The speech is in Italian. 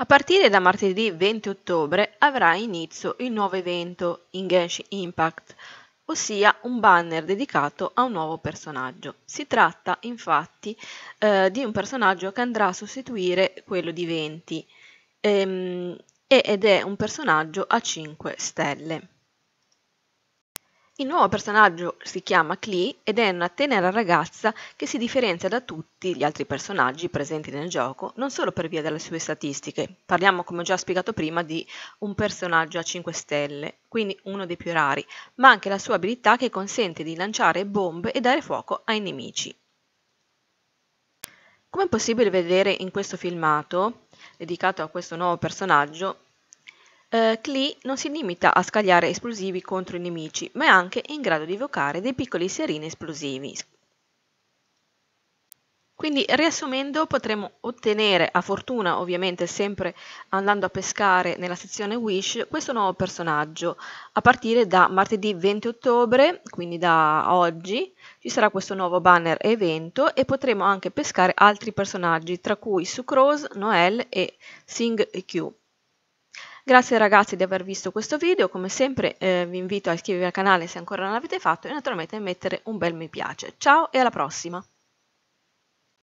A partire da martedì 20 ottobre avrà inizio il nuovo evento in Genshin Impact, ossia un banner dedicato a un nuovo personaggio. Si tratta infatti eh, di un personaggio che andrà a sostituire quello di 20 ehm, ed è un personaggio a 5 stelle. Il nuovo personaggio si chiama Clee ed è una tenera ragazza che si differenzia da tutti gli altri personaggi presenti nel gioco, non solo per via delle sue statistiche. Parliamo, come ho già spiegato prima, di un personaggio a 5 stelle, quindi uno dei più rari, ma anche la sua abilità che consente di lanciare bombe e dare fuoco ai nemici. Come è possibile vedere in questo filmato, dedicato a questo nuovo personaggio, eh, Klee non si limita a scagliare esplosivi contro i nemici, ma è anche in grado di evocare dei piccoli serini esplosivi. Quindi riassumendo potremo ottenere, a fortuna ovviamente sempre andando a pescare nella sezione Wish, questo nuovo personaggio. A partire da martedì 20 ottobre, quindi da oggi, ci sarà questo nuovo banner evento e potremo anche pescare altri personaggi, tra cui Sucrose, Noel e Sing Q. Grazie ragazzi di aver visto questo video, come sempre eh, vi invito a iscrivervi al canale se ancora non l'avete fatto e naturalmente a mettere un bel mi piace. Ciao e alla prossima!